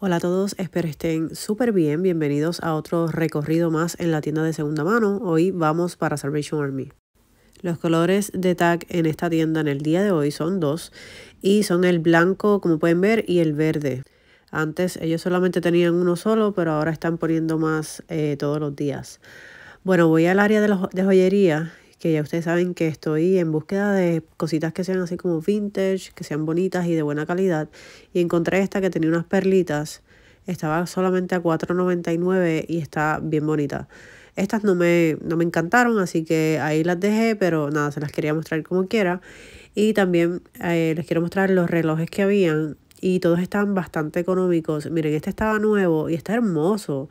Hola a todos, espero estén súper bien. Bienvenidos a otro recorrido más en la tienda de segunda mano. Hoy vamos para Salvation Army. Los colores de tag en esta tienda en el día de hoy son dos y son el blanco, como pueden ver, y el verde. Antes ellos solamente tenían uno solo, pero ahora están poniendo más eh, todos los días. Bueno, voy al área de, los, de joyería que ya ustedes saben que estoy en búsqueda de cositas que sean así como vintage, que sean bonitas y de buena calidad. Y encontré esta que tenía unas perlitas. Estaba solamente a $4.99 y está bien bonita. Estas no me, no me encantaron, así que ahí las dejé, pero nada, se las quería mostrar como quiera. Y también eh, les quiero mostrar los relojes que habían y todos están bastante económicos. Miren, este estaba nuevo y está hermoso.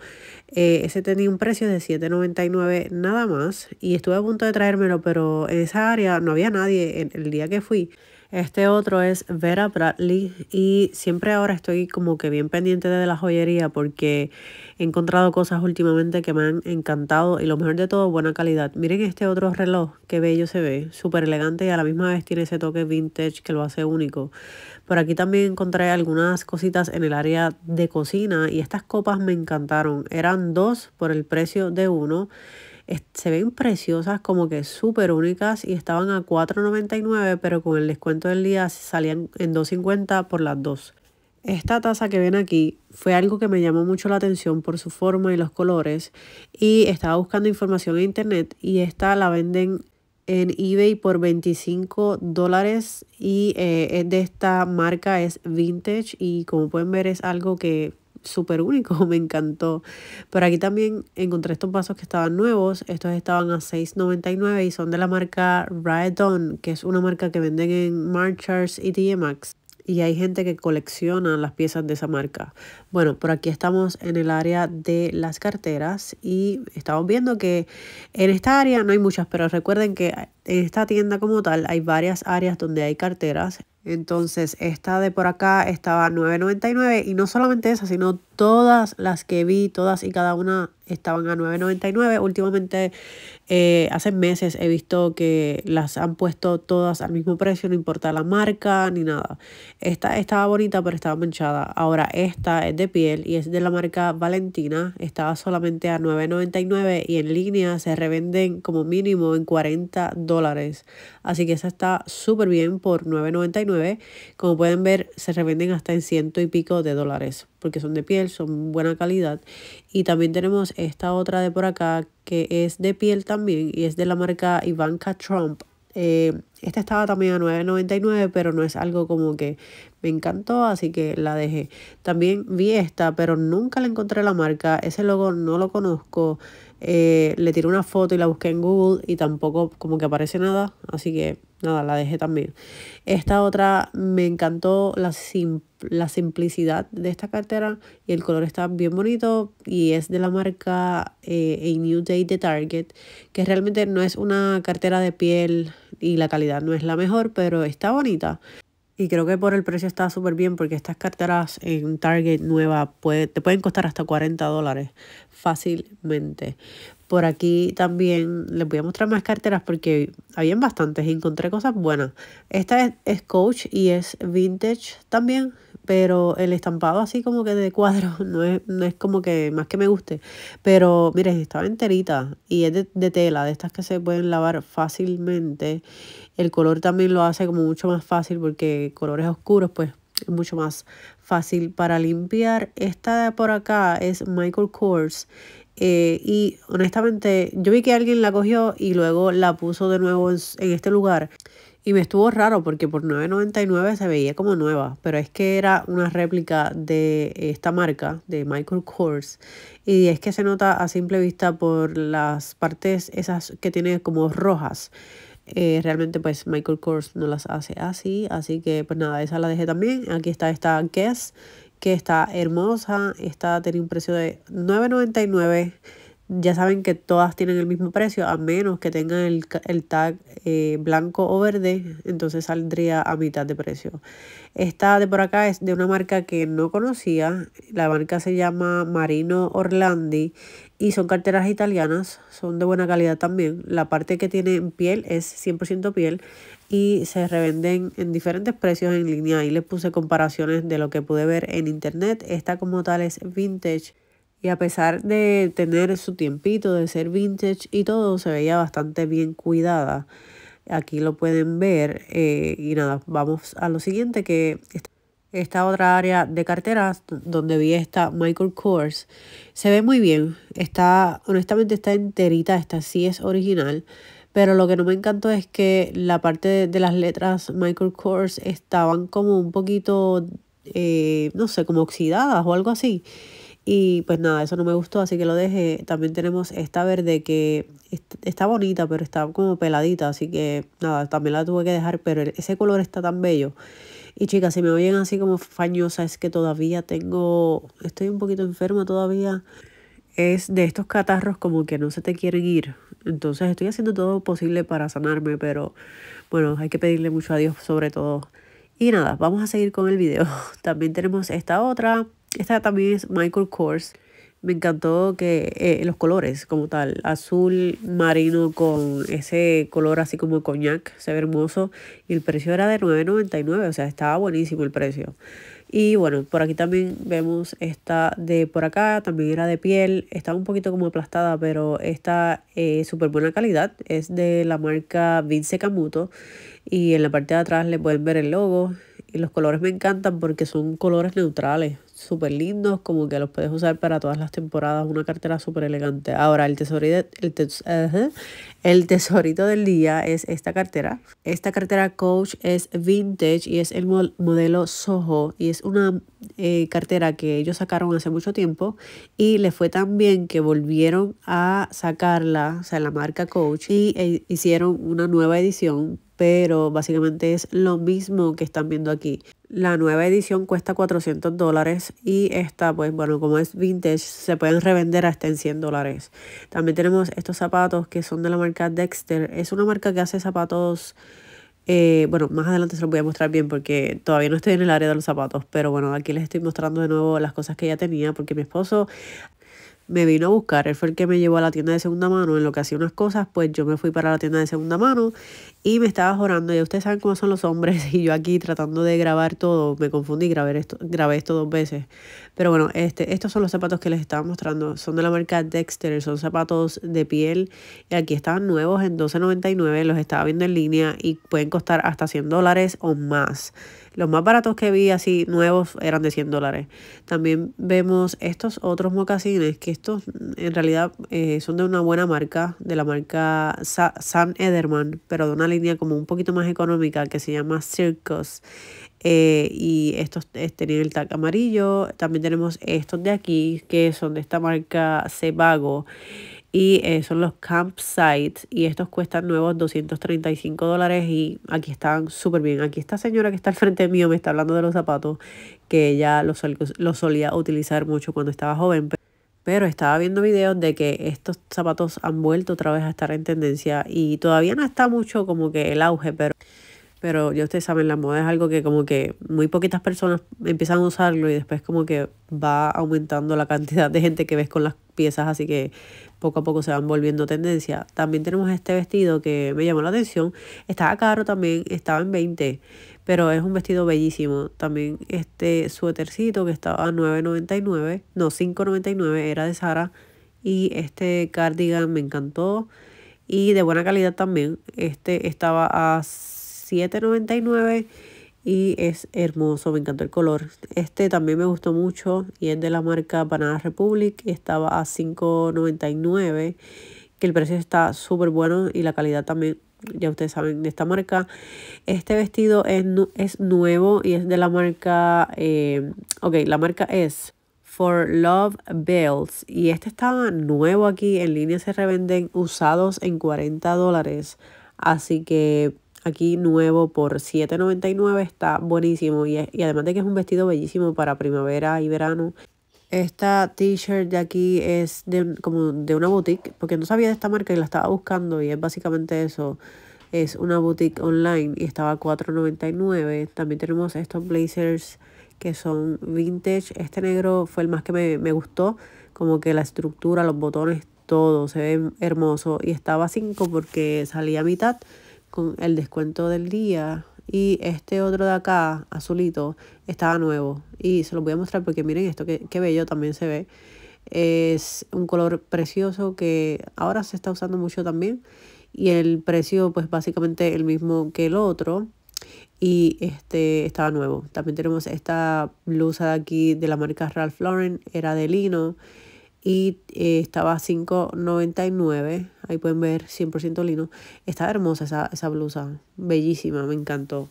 Eh, ese tenía un precio de $7.99 nada más y estuve a punto de traérmelo, pero en esa área no había nadie el día que fui. Este otro es Vera Bradley y siempre ahora estoy como que bien pendiente de la joyería porque he encontrado cosas últimamente que me han encantado y lo mejor de todo, buena calidad. Miren este otro reloj, qué bello se ve, súper elegante y a la misma vez tiene ese toque vintage que lo hace único. Por aquí también encontré algunas cositas en el área de cocina y estas copas me encantaron. Eran dos por el precio de uno se ven preciosas, como que súper únicas y estaban a $4.99, pero con el descuento del día salían en $2.50 por las dos. Esta taza que ven aquí fue algo que me llamó mucho la atención por su forma y los colores y estaba buscando información en internet y esta la venden en eBay por 25 dólares y eh, es de esta marca es vintage y como pueden ver es algo que súper único, me encantó. Por aquí también encontré estos vasos que estaban nuevos, estos estaban a $6.99 y son de la marca Rioton, que es una marca que venden en Marchers y TMAX. Y hay gente que colecciona las piezas de esa marca. Bueno, por aquí estamos en el área de las carteras y estamos viendo que en esta área no hay muchas, pero recuerden que en esta tienda como tal hay varias áreas donde hay carteras. Entonces esta de por acá estaba 9.99 y no solamente esa, sino todas las que vi, todas y cada una estaban a 9.99. Últimamente, eh, hace meses he visto que las han puesto todas al mismo precio, no importa la marca ni nada. Esta estaba bonita pero estaba manchada. Ahora esta es de piel y es de la marca Valentina. Estaba solamente a 9.99 y en línea se revenden como mínimo en 40 dólares dólares. Así que esa está súper bien por $9.99. Como pueden ver, se revenden hasta en ciento y pico de dólares porque son de piel, son buena calidad. Y también tenemos esta otra de por acá que es de piel también y es de la marca Ivanka Trump. Eh, esta estaba también a 9.99, pero no es algo como que me encantó, así que la dejé. También vi esta, pero nunca la encontré la marca. Ese logo no lo conozco. Eh, le tiré una foto y la busqué en Google y tampoco como que aparece nada, así que nada, la dejé también. Esta otra me encantó la, la simplicidad de esta cartera y el color está bien bonito y es de la marca eh, A New Day de Target, que realmente no es una cartera de piel y la calidad no es la mejor, pero está bonita. Y creo que por el precio está súper bien porque estas carteras en Target nueva te pueden costar hasta 40 dólares fácilmente. Por aquí también les voy a mostrar más carteras porque habían bastantes y encontré cosas buenas. Esta es Coach y es vintage también pero el estampado así como que de cuadro no es, no es como que más que me guste. Pero miren, estaba enterita y es de, tela, de estas que se pueden lavar fácilmente. El color también lo hace como mucho más fácil porque colores oscuros pues es mucho más fácil para limpiar. Esta de por acá es Michael Kors. Eh, y honestamente yo vi que alguien la cogió y luego la puso de nuevo en este lugar. Y me estuvo raro porque por 9.99 se veía como nueva, pero es que era una réplica de esta marca, de Michael Kors. Y es que se nota a simple vista por las partes esas que tiene como rojas. Eh, realmente pues Michael Kors no las hace así, así que pues nada, esa la dejé también. Aquí está esta Guess, que está hermosa, esta tiene un precio de 9.99 ya saben que todas tienen el mismo precio, a menos que tengan el, tag eh, blanco o verde, entonces saldría a mitad de precio. Esta de por acá es de una marca que no conocía, la marca se llama Marino Orlandi y son carteras italianas, son de buena calidad también. La parte que tiene piel es 100% piel y se revenden en diferentes precios en línea. Ahí les puse comparaciones de lo que pude ver en internet. Esta como tal es vintage y a pesar de tener su tiempito, de ser vintage y todo, se veía bastante bien cuidada. Aquí lo pueden ver. Eh, y nada, vamos a lo siguiente que... Esta otra área de carteras donde vi esta Michael Kors se ve muy bien. Está, honestamente está enterita, esta sí es original. Pero lo que no me encantó es que la parte de, las letras Michael Kors estaban como un poquito, eh, no sé, como oxidadas o algo así. Y pues nada, eso no me gustó, así que lo dejé. También tenemos esta verde que está bonita, pero está como peladita, así que nada, también la tuve que dejar, pero e, ese color está tan bello. Y chicas, si me oyen así como fañosa, es que todavía tengo, estoy un poquito enferma todavía. Es de estos catarros como que no se te quieren ir. Entonces estoy haciendo todo posible para sanarme, pero bueno, hay que pedirle mucho a Dios sobre todo. Y nada, vamos a seguir con el video. También tenemos esta otra esta también es Michael Kors. Me encantó que eh, los colores como tal, azul marino con ese color así como coñac, se ve hermoso. Y el precio era de $9.99, o sea, estaba buenísimo el precio. Y bueno, por aquí también vemos esta de por acá, también era de piel, estaba un poquito como aplastada, pero esta es eh, súper buena calidad, es de la marca Vince Camuto y en la parte de atrás le pueden ver el logo y los colores me encantan porque son colores neutrales, súper lindos, como que los puedes usar para todas las temporadas, una cartera súper elegante. Ahora, el, tesoro, el, tes, el tesorito del día es esta cartera. Esta cartera Coach es vintage y es el modelo Soho y es una eh, cartera que ellos sacaron hace mucho tiempo y les fue tan bien que volvieron a sacarla, o sea, la marca Coach y e hicieron una nueva edición pero básicamente es lo mismo que están viendo aquí. La nueva edición cuesta 400 dólares y esta, pues bueno, como es vintage, se pueden revender hasta en 100 dólares. También tenemos estos zapatos que son de la marca Dexter. Es una marca que hace zapatos. Eh, bueno, más adelante se los voy a mostrar bien porque todavía no estoy en el área de los zapatos, pero bueno, aquí les estoy mostrando de nuevo las cosas que ya tenía porque mi esposo me vino a buscar. Él fue el que me llevó a la tienda de segunda mano. En lo que hacía unas cosas, pues yo me fui para la tienda de segunda mano y me estaba jorando. Ya ustedes saben cómo son los hombres. Y yo aquí tratando de grabar todo, me confundí, grabé esto, grabé esto dos veces. Pero bueno, este, estos son los zapatos que les estaba mostrando. Son de la marca Dexter, son zapatos de piel. Y aquí estaban nuevos en $12.99. Los estaba viendo en línea y pueden costar hasta 100 dólares o más. Los más baratos que vi así nuevos eran de 100 dólares. También vemos estos otros mocasines que estos mm, en realidad eh, son de una buena marca, de la marca San Ederman, pero de una línea como un poquito más económica que se llama Circus. Eh, y estos eh, tenían el tag amarillo. También tenemos estos de aquí que son de esta marca Sebago y eh, son los campsites y estos cuestan nuevos 235 dólares y aquí están súper bien. Aquí esta señora que está al frente mío me está hablando de los zapatos que ella los solía utilizar mucho cuando estaba joven. Pero estaba viendo videos de que estos zapatos han vuelto otra vez a estar en tendencia y todavía no está mucho como que el auge, pero pero ya ustedes saben, la moda es algo que como que muy poquitas personas empiezan a usarlo y después como que va aumentando la cantidad de gente que ves con las piezas, así que poco a poco se van volviendo tendencia. También tenemos este vestido que me llamó la atención, estaba caro también, estaba en 20, pero es un vestido bellísimo. También este suétercito que estaba a 9.99, no, 5.99 era de Sara y este cardigan me encantó y de buena calidad también. Este estaba a $7.99 y es hermoso, me encantó el color. Este también me gustó mucho y es de la marca Banana Republic estaba a $5.99 que el precio está súper bueno y la calidad también, ya ustedes saben, de esta marca. Este vestido es, es nuevo y es de la marca, eh, ok, la marca es For Love Bells y este estaba nuevo aquí, en línea se revenden usados en 40 dólares, así que aquí nuevo por $7.99. Está buenísimo y, y además de que es un vestido bellísimo para primavera y verano. Esta t-shirt de aquí es de, como de una boutique, porque no sabía de esta marca y la estaba buscando y es básicamente eso. Es una boutique online y estaba $4.99. También tenemos estos blazers que son vintage. Este negro fue el más que me, me gustó, como que la estructura, los botones, todo se ve hermoso y estaba 5 porque salía a mitad con el descuento del día. Y este otro de acá, azulito, estaba nuevo. Y se lo voy a mostrar porque miren esto, qué bello también se ve. Es un color precioso que ahora se está usando mucho también. Y el precio, pues básicamente el mismo que el otro. Y este estaba nuevo. También tenemos esta blusa de aquí de la marca Ralph Lauren. Era de lino y eh, estaba a 5.99. Ahí pueden ver 100% lino. Está hermosa esa, blusa, bellísima, me encantó.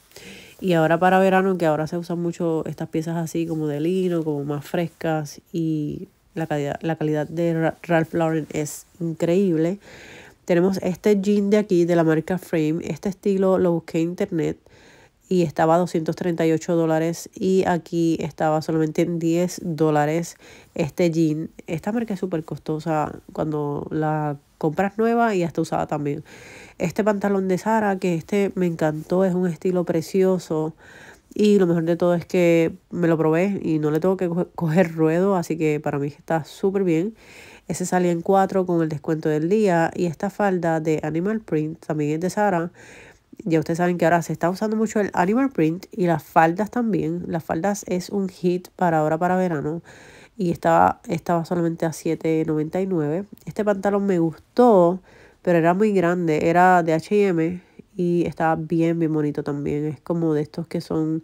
Y ahora para verano, que ahora se usan mucho estas piezas así como de lino, como más frescas y la calidad, la calidad de Ralph Lauren es increíble. Tenemos este jean de aquí de la marca Frame. Este estilo lo busqué en internet y estaba a 238 dólares y aquí estaba solamente en 10 dólares este jean. Esta marca es súper costosa cuando la compras nueva y hasta usada también. Este pantalón de Sara, que este me encantó, es un estilo precioso. Y lo mejor de todo es que me lo probé y no le tengo que coger ruedo, así que para mí está súper bien. Ese salía en 4 con el descuento del día. Y esta falda de Animal Print también es de Sara ya ustedes saben que ahora se está usando mucho el animal print y las faldas también. Las faldas es un hit para ahora para verano y estaba, estaba solamente a $7.99. Este pantalón me gustó, pero era muy grande, era de H&M y estaba bien, bien bonito también. Es como de estos que son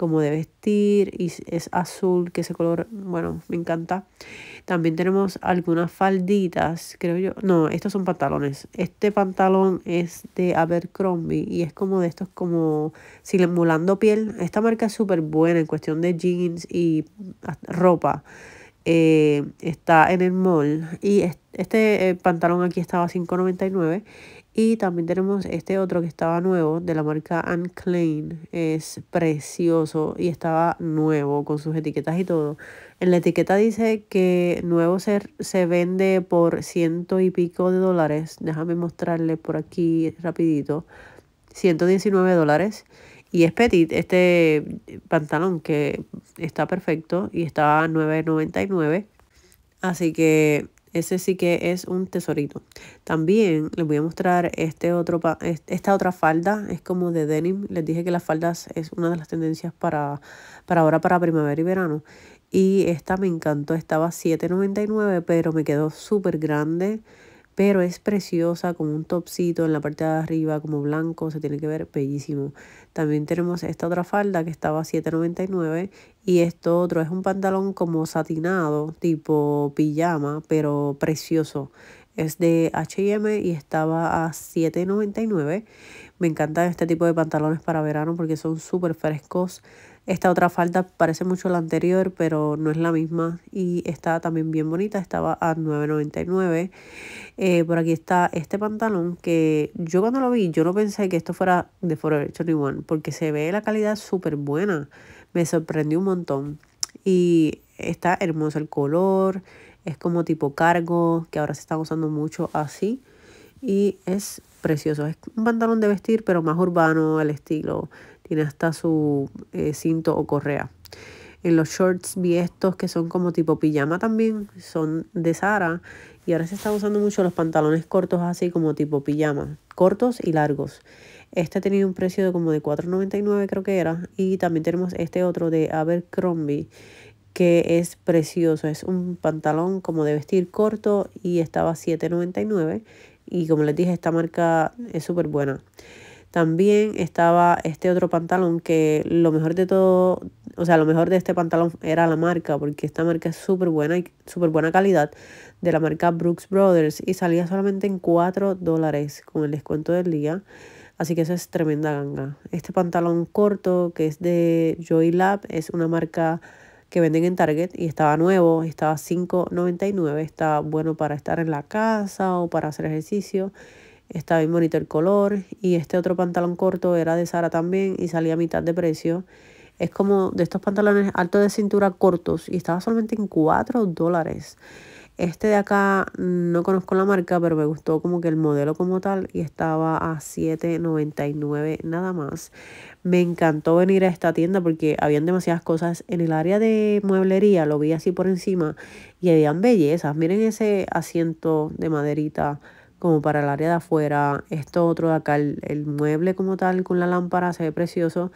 como de vestir y es azul, que ese color, bueno, me encanta. También tenemos algunas falditas, creo yo. No, estos son pantalones. Este pantalón es de Abercrombie y es como de estos como simulando piel. Esta marca es súper buena en cuestión de jeans y ropa. Eh, está en el mall y este, eh, pantalón aquí estaba a $5.99 y también tenemos este otro que estaba nuevo de la marca Unclean. Es precioso y estaba nuevo con sus etiquetas y todo. En la etiqueta dice que nuevo se, se vende por ciento y pico de dólares. Déjame mostrarle por aquí rapidito. 119 dólares. Y es petit este pantalón que está perfecto y está 9.99. Así que ese sí que es un tesorito. También les voy a mostrar este otro esta otra falda. Es como de denim. Les dije que las faldas es una de las tendencias para, para ahora, para primavera y verano. Y esta me encantó. Estaba $7.99, pero me quedó súper grande pero es preciosa con un topsito en la parte de arriba, como blanco, se tiene que ver bellísimo. También tenemos esta otra falda que estaba $7.99 y esto otro es un pantalón como satinado, tipo pijama, pero precioso es de HM y estaba a $7.99. Me encantan este tipo de pantalones para verano porque son súper frescos. Esta otra falda parece mucho la anterior, pero no es la misma y está también bien bonita, estaba a $9.99. Eh, por aquí está este pantalón que yo cuando lo vi, yo no pensé que esto fuera de Forever 21 porque se ve la calidad súper buena. Me sorprendió un montón y está hermoso el color, es como tipo cargo, que ahora se está usando mucho así. Y es precioso. Es un pantalón de vestir, pero más urbano al estilo. Tiene hasta su eh, cinto o correa. En los shorts vi estos que son como tipo pijama también, son de Sara. Y ahora se están usando mucho los pantalones cortos así como tipo pijama, cortos y largos. Este tenía un precio de como de $4.99 creo que era. Y también tenemos este otro de Abercrombie que es precioso. Es un pantalón como de vestir corto y estaba $7.99. Y como les dije, esta marca es súper buena. También estaba este otro pantalón que lo mejor de todo, o sea, lo mejor de este pantalón era la marca, porque esta marca es súper buena y súper buena calidad, de la marca Brooks Brothers, y salía solamente en 4 dólares con el descuento del día. Así que eso es tremenda ganga. Este pantalón corto que es de Joy Lab es una marca que venden en Target y estaba nuevo, estaba 5.99, está bueno para estar en la casa o para hacer ejercicio. Está bien bonito el color y este otro pantalón corto era de Sara también y salía a mitad de precio. Es como de estos pantalones altos de cintura cortos y estaba solamente en 4 dólares. Este de acá no conozco la marca, pero me gustó como que el modelo como tal y estaba a $7.99 nada más. Me encantó venir a esta tienda porque habían demasiadas cosas en el área de mueblería, lo vi así por encima y habían bellezas. Miren ese asiento de maderita como para el área de afuera. Esto otro de acá, el, mueble como tal con la lámpara se ve precioso.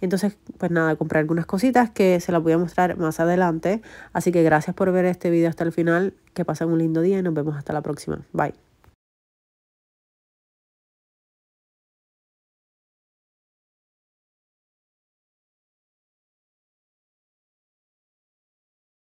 Entonces, pues nada, compré algunas cositas que se las voy a mostrar más adelante. Así que gracias por ver este video hasta el final. Que pasen un lindo día y nos vemos hasta la próxima. Bye.